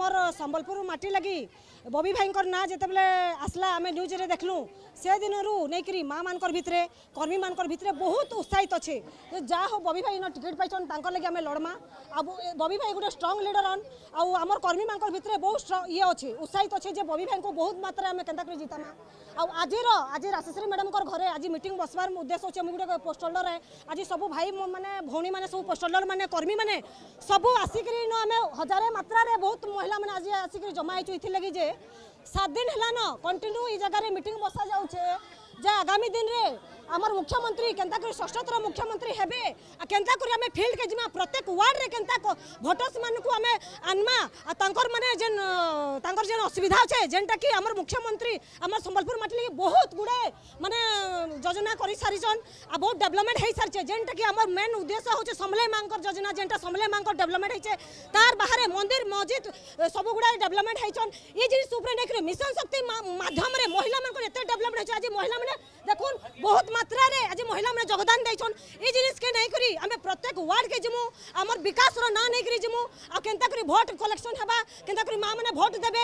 আমার সম্বলপুর মাটি লাগি ববি ভাইঙ্কর না যেতবে আসলা আমি নিউজরে দেখলু সে দিনর নেই মা মানকর ভিতরে কর্মী মানকর ভিতরে বহুত উৎসাহিত অছে যা হোক ববি ভাই ইন টিকেট পাইছন তাঙ্কর লাগি আমি লড়মা আ ববি ভাই গোটে স্ট্রং লিডর অন আমার কর্মী মানকর ভিতরে বহু ইয়ে অছে উৎসাহিত অছে যে ববি ভাইঙ্কু বহুত মাত্রায় আমি কেন্তা করে জিতামা আউ আজির আজ রাশেশ্বরী ম্যাডামকর ঘরে আজ মিটিং বসবার উদ্দেশ্য হচ্ছে আমি গোটে পোস্টলরে আজ সব ভাই মানে ভৌণী মানে সব পোস্টলর মানে কর্মী মানে সবু আসিকি আমি হাজারে মাত্রায় বহু মহিলা মহিলা মানে আজ আসিক জমা হয়েছু লাগি যে সাত দিন হলান কন্টিনিউ এই জায়গায় মিটিং বসা যাচ্ছে যে আগামী দিনে আমার মুখ্যমন্ত্রী কেন্তা করে ষষ্ঠতর মুখ্যমন্ত্রী হবে কেন্তা করে আমি ফিল্ডকে যা প্রত্যেক ওয়ার্ডে কেন্তা ভোটর্স মানুষ আমি আনমা তাঁর মানে যে তাঁর যে অসুবিধা আছে যেটা কি আমার মুখ্যমন্ত্রী আমার সম্বলপুর মাটি লাগে বহুত গুড়ে মানে যোজনা করে সারিছেন আর বহু ডেভেলপমেন্ট হয়ে সারিছে যেটা কি আমার মেন উদ্দেশ্য হচ্ছে সমলে মাঙ্কর যোজনা যেটা সমলে মাঙ্কর ডেভেলপমেন্ট হয়েছে তার বাহারে মন্দির মসজিদ সবুগুড়া ডেভেলপমেন্ট হয়েছেন এই জিনিস উপরে নেই মিশন শক্তি মাধ্যমে মহিলা মানুষ এত ডেভেলপমেন্ট হয়েছে আজ মহিলা মানে দেখুন বহুত মাত্রার আজ মহিলা মানে যোগদান দিয়েছেন এই জিনিসকে নেই করি আমি প্রত্যেক ওয়ার্ডকে যিমু আমার বিকাশর না নেই করি যিমু আ কেনতা করি ভোট কলেকশন হবা কেনতা করি মা মানে ভোট দেবে